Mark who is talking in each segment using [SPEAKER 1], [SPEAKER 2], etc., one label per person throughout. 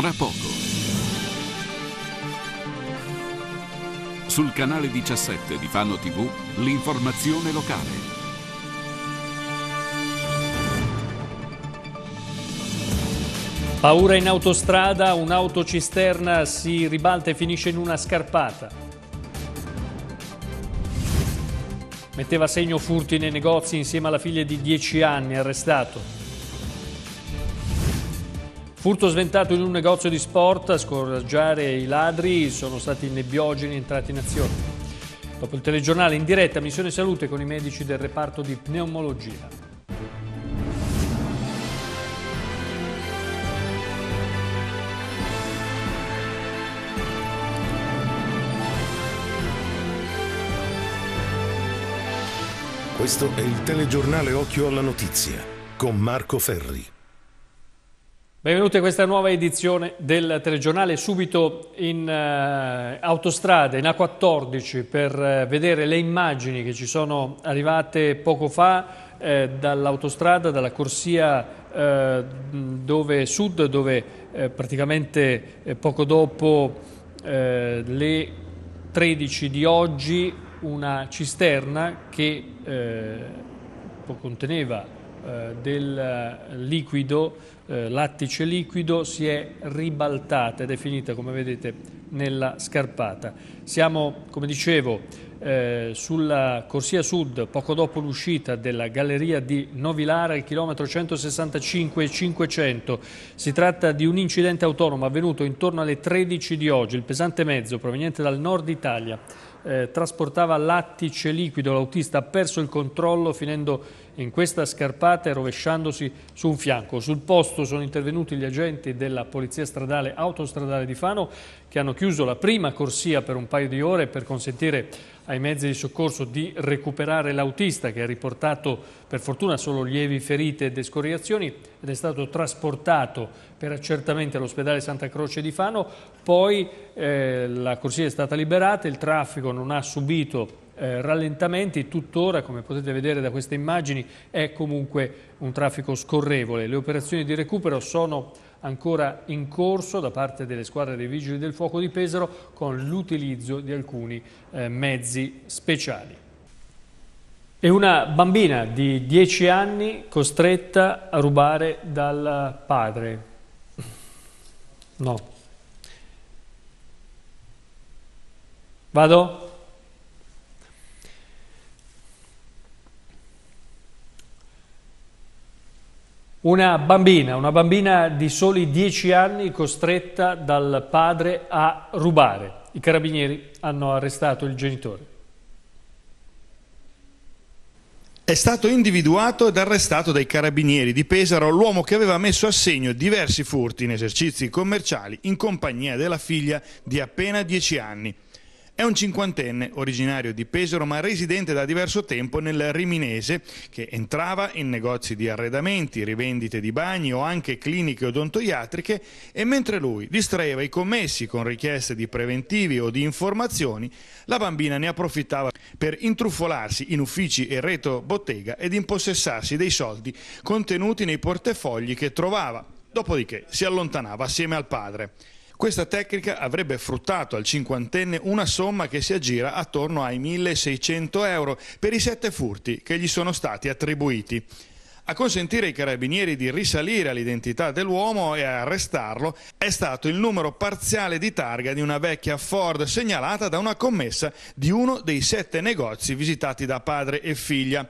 [SPEAKER 1] tra poco. Sul canale 17 di Fano TV, l'informazione locale. Paura in autostrada, un'autocisterna si ribalta e finisce in una scarpata. Metteva segno furti nei negozi insieme alla figlia di 10 anni, arrestato. Furto sventato in un negozio di sport, a scoraggiare i ladri, sono stati i nebbiogeni entrati in azione. Dopo il telegiornale in diretta, missione salute con i medici del reparto di pneumologia. Questo è il telegiornale Occhio alla Notizia con Marco Ferri. Benvenuti a questa nuova edizione del telegiornale subito in eh, autostrada, in A14, per eh, vedere le immagini che ci sono arrivate poco fa eh, dall'autostrada, dalla corsia eh, dove, sud, dove eh, praticamente eh, poco dopo le 13 di oggi una cisterna che conteneva eh, del liquido, eh, lattice liquido, si è ribaltata ed è finita, come vedete, nella scarpata. Siamo, come dicevo, eh, sulla corsia sud, poco dopo l'uscita della galleria di Novilara, al chilometro 165,500. Si tratta di un incidente autonomo avvenuto intorno alle 13 di oggi. Il pesante mezzo, proveniente dal nord Italia, eh, trasportava lattice liquido. L'autista ha perso il controllo finendo in questa scarpata rovesciandosi su un fianco. Sul posto sono intervenuti gli agenti della Polizia Stradale Autostradale di Fano che hanno chiuso la prima corsia per un paio di ore per consentire ai mezzi di soccorso di recuperare l'autista che ha riportato per fortuna solo lievi ferite ed escoriazioni ed è stato trasportato per accertamento all'ospedale Santa Croce di Fano, poi eh, la corsia è stata liberata, il traffico non ha subito eh, rallentamenti, tuttora come potete vedere da queste immagini è comunque un traffico scorrevole. Le operazioni di recupero sono ancora in corso da parte delle squadre dei Vigili del Fuoco di Pesaro con l'utilizzo di alcuni eh, mezzi speciali. E una bambina di 10 anni costretta a rubare dal padre. No. Vado? Una bambina, una bambina di soli 10 anni costretta dal padre a rubare. I carabinieri hanno arrestato il genitore.
[SPEAKER 2] È stato individuato ed arrestato dai carabinieri di Pesaro l'uomo che aveva messo a segno diversi furti in esercizi commerciali in compagnia della figlia di appena 10 anni. È un cinquantenne, originario di Pesaro ma residente da diverso tempo nel Riminese, che entrava in negozi di arredamenti, rivendite di bagni o anche cliniche odontoiatriche e mentre lui distraeva i commessi con richieste di preventivi o di informazioni, la bambina ne approfittava per intruffolarsi in uffici e retro bottega ed impossessarsi dei soldi contenuti nei portafogli che trovava. Dopodiché si allontanava assieme al padre. Questa tecnica avrebbe fruttato al cinquantenne una somma che si aggira attorno ai 1600 euro per i sette furti che gli sono stati attribuiti. A consentire ai carabinieri di risalire all'identità dell'uomo e a arrestarlo è stato il numero parziale di targa di una vecchia Ford segnalata da una commessa di uno dei sette negozi visitati da padre e figlia.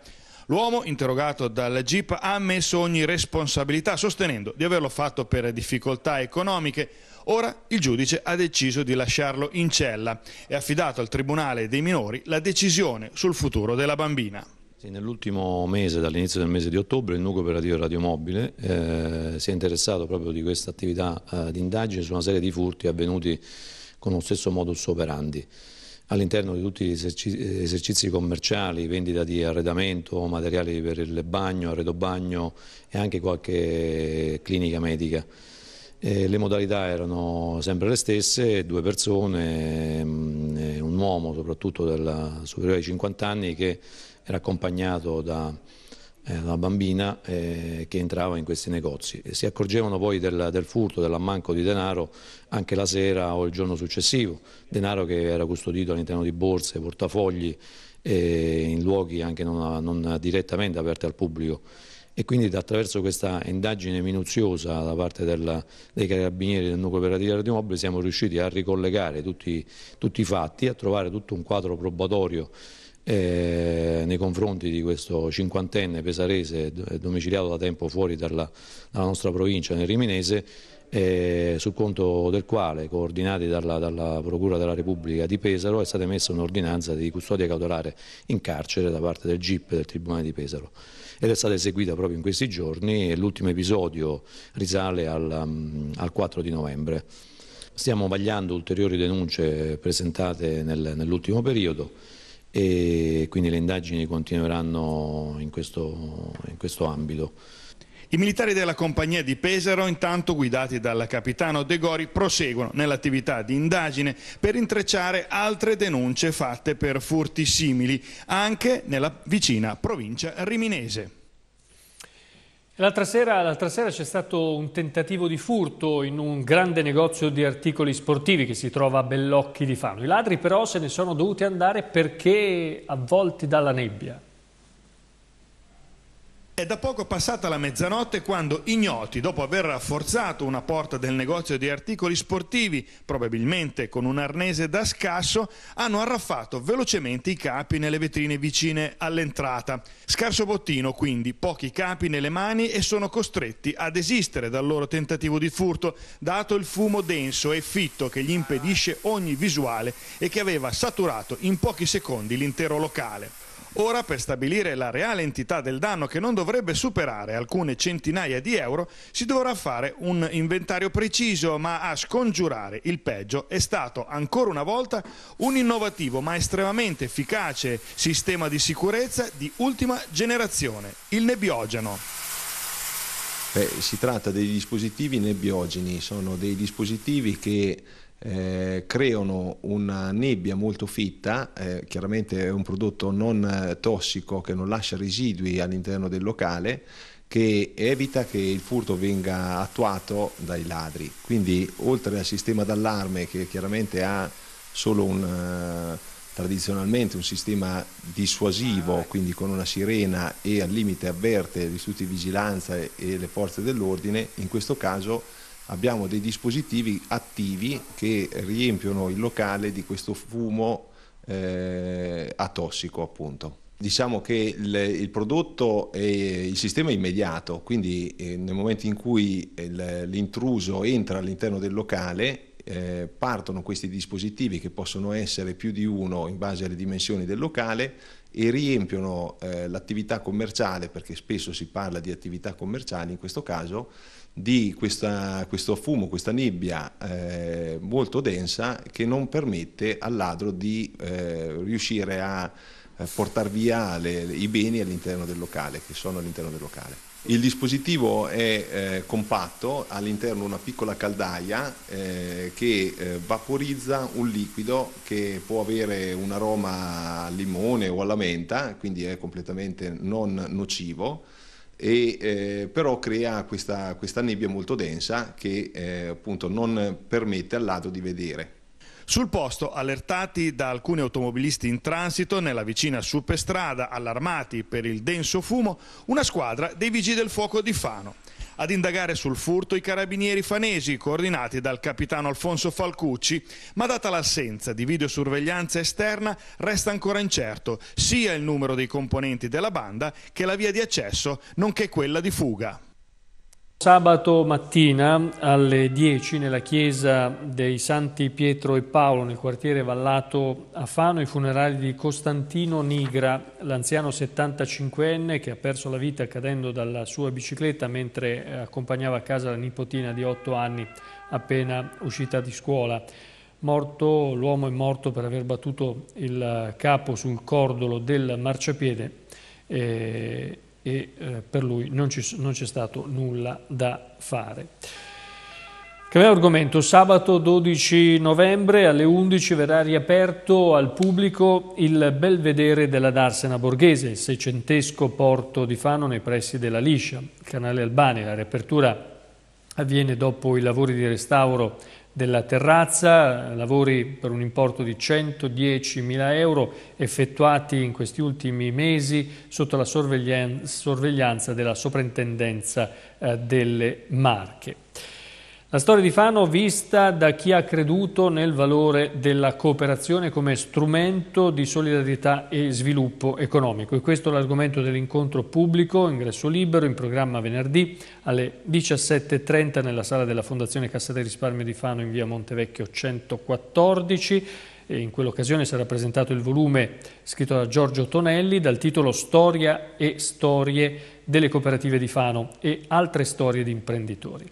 [SPEAKER 2] L'uomo, interrogato dal GIP, ha ammesso ogni responsabilità, sostenendo di averlo fatto per difficoltà economiche, Ora il giudice ha deciso di lasciarlo in cella e ha affidato al Tribunale dei minori la decisione sul futuro della bambina.
[SPEAKER 3] Sì, Nell'ultimo mese, dall'inizio del mese di ottobre, il nucleo operativo Radiomobile eh, si è interessato proprio di questa attività eh, di indagine su una serie di furti avvenuti con lo stesso modus operandi all'interno di tutti gli esercizi, esercizi, commerciali, vendita di arredamento, materiali per il bagno, arredo bagno e anche qualche clinica medica. Eh, le modalità erano sempre le stesse, due persone, mh, mm, un uomo soprattutto della, superiore ai 50 anni che era accompagnato da eh, una bambina eh, che entrava in questi negozi. E si accorgevano poi del, del furto, dell'ammanco di denaro anche la sera o il giorno successivo, denaro che era custodito all'interno di borse, portafogli, in luoghi anche non, non direttamente aperti al pubblico e quindi attraverso questa indagine minuziosa da parte della, dei carabinieri del nucleo operativo di Mobile siamo riusciti a ricollegare tutti, tutti i fatti, a trovare tutto un quadro probatorio eh, nei confronti di questo cinquantenne pesarese domiciliato da tempo fuori dalla, dalla nostra provincia nel Riminese eh, sul conto del quale coordinati dalla, dalla, Procura della Repubblica di Pesaro è stata emessa un'ordinanza di custodia cautelare in carcere da parte del GIP del Tribunale di Pesaro ed è stata eseguita proprio in questi giorni e l'ultimo episodio risale al, mm, al 4 di novembre. Stiamo vagliando ulteriori denunce presentate nel, nell'ultimo periodo e quindi le indagini continueranno in questo, in questo ambito.
[SPEAKER 2] I militari della compagnia di Pesaro, intanto guidati dal capitano De Gori, proseguono nell'attività di indagine per intrecciare altre denunce fatte per furti simili, anche nella vicina provincia riminese.
[SPEAKER 1] L'altra sera, sera c'è stato un tentativo di furto in un grande negozio di articoli sportivi che si trova a Bellocchi di Fano. I ladri però se ne sono dovuti andare perché avvolti dalla nebbia.
[SPEAKER 2] È da poco passata la mezzanotte quando ignoti, dopo aver rafforzato una porta del negozio di articoli sportivi, probabilmente con un arnese da scasso, hanno arraffato velocemente i capi nelle vetrine vicine all'entrata. Scarso bottino, quindi, pochi capi nelle mani e sono costretti a desistere dal loro tentativo di furto, dato il fumo denso e fitto che gli impedisce ogni visuale e che aveva saturato in pochi secondi l'intero locale. Ora, per stabilire la reale entità del danno che non dovrebbe superare alcune centinaia di euro, si dovrà fare un inventario preciso, ma a scongiurare il peggio è stato ancora una volta un innovativo ma estremamente efficace sistema di sicurezza di ultima generazione, il nebbiogeno.
[SPEAKER 4] Beh, si tratta dei dispositivi nebbiogeni, sono dei dispositivi che eh, creano una nebbia molto fitta, eh, chiaramente è un prodotto non eh, tossico che non lascia residui all'interno del locale, che evita che il furto venga attuato dai ladri. Quindi oltre al sistema d'allarme che chiaramente ha solo un... Eh, tradizionalmente un sistema dissuasivo, quindi con una sirena e al limite avverte gli istituti di vigilanza e le forze dell'ordine, in questo caso abbiamo dei dispositivi attivi che riempiono il locale di questo fumo eh, atossico appunto. Diciamo che il, il prodotto e il sistema è immediato, quindi eh, nel momento in cui l'intruso entra all'interno del locale eh, partono questi dispositivi che possono essere più di uno in base alle dimensioni del locale e riempiono eh, l'attività commerciale, perché spesso si parla di attività commerciali in questo caso, di questa, questo fumo, questa nebbia eh, molto densa che non permette al ladro di eh, riuscire a eh, portare via le, i beni all'interno del locale, che sono all'interno del locale. Il dispositivo è eh, compatto, all'interno una piccola caldaia eh, che eh, vaporizza un liquido che può avere un aroma al limone o alla menta, quindi è completamente non nocivo, e, eh, però crea questa, questa, nebbia molto densa che eh, appunto non permette al lato di vedere. Sul posto, allertati da alcuni
[SPEAKER 2] automobilisti in transito nella vicina superstrada, allarmati per il denso fumo, una squadra dei vigili del fuoco di Fano. Ad indagare sul furto i carabinieri fanesi, coordinati dal capitano Alfonso Falcucci, ma data l'assenza di videosorveglianza esterna resta ancora incerto sia il numero dei componenti della banda che la via di accesso, nonché quella di fuga.
[SPEAKER 1] Sabato mattina alle 10 nella chiesa dei Santi Pietro e Paolo nel quartiere Vallato a Fano i funerali di Costantino Nigra, l'anziano 75enne che ha perso la vita cadendo dalla sua bicicletta mentre eh, accompagnava a casa la nipotina di 8 anni appena uscita di scuola. l'uomo è morto per aver battuto il eh, capo sul cordolo del marciapiede. Eh, e eh, per lui non, ci, non, c'è stato nulla da fare. Cambiamo argomento, sabato 12 novembre alle 11 verrà riaperto al pubblico il belvedere della Darsena Borghese, il seicentesco porto di Fano nei pressi della Liscia, canale Albani. La riapertura avviene dopo i lavori di restauro della terrazza, lavori per un importo di 110.000 euro effettuati in questi ultimi mesi sotto la sorveglianza della sovrintendenza eh, delle Marche. La storia di Fano vista da chi ha creduto nel valore della cooperazione come strumento di solidarietà e sviluppo economico. E questo è l'argomento dell'incontro pubblico, ingresso libero, in programma venerdì alle 17.30 nella sala della Fondazione Cassa del Risparmio di Fano in via Montevecchio 114. E in quell'occasione sarà presentato il volume scritto da Giorgio Tonelli dal titolo Storia e storie delle cooperative di Fano e altre storie di imprenditori.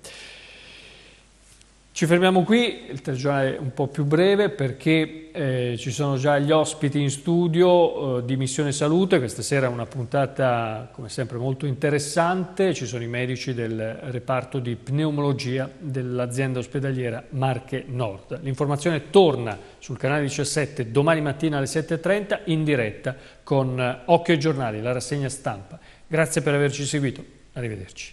[SPEAKER 1] Ci fermiamo qui, il telegiornale è un po' più breve perché eh, ci sono già gli ospiti in studio eh, di Missione Salute, questa sera è una puntata come sempre molto interessante, ci sono i medici del reparto di pneumologia dell'azienda ospedaliera Marche Nord. L'informazione torna sul canale 17 domani mattina alle 7.30 in diretta con eh, Occhio ai giornali, la rassegna stampa. Grazie per averci seguito, arrivederci.